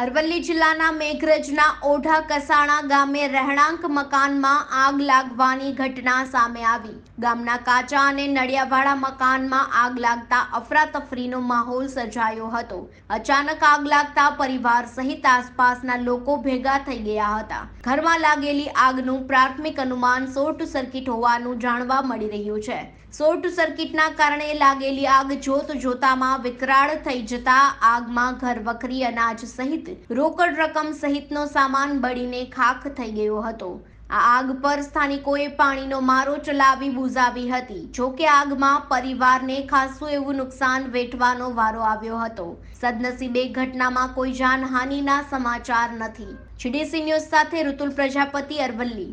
અરવલ્લી જિલ્લાના મેઘરજના ઓઢા કસાણા ગામે રહેણાંક મકાનમાં આગ લાગવાની ઘટના સામે આવી ગામના કાચા અને નડિયાવાળા મકાનમાં આગ લાગતા અફરાતફરીનો માહોલ સર્જાયો હતો અચાનક આગ લાગતા પરિવાર સહિત આસપાસના લોકો ભેગા થઈ ગયા હતા ઘરમાં લાગેલી આગનું પ્રાથમિક અનુમાન શોર્ટ સર્કિટ હોવાનું જાણવા મળી રહ્યું છે શોર્ટ સર્કિટના કારણે લાગેલી આગ જોત જોતામાં વિકરાળ થઈ જતા આગમાં ઘર વખરી અનાજ સહિત રોકડ રકમ સહિતનો સામાન બળીને ખાખ થઈ ગયો હતો આ આગ પર સ્થાનિકોએ પાણીનો મારો ચલાવી બુઝાવી હતી જોકે આગમાં પરિવારને ખાસું એવું નુકસાન વેઠવાનો વારો આવ્યો હતો સદનસીબે ઘટનામાં કોઈ જાનહાનિના સમાચાર નથી જીડીસી ન્યૂઝ સાથે ઋતુલ પ્રજાપતિ અરવલ્લી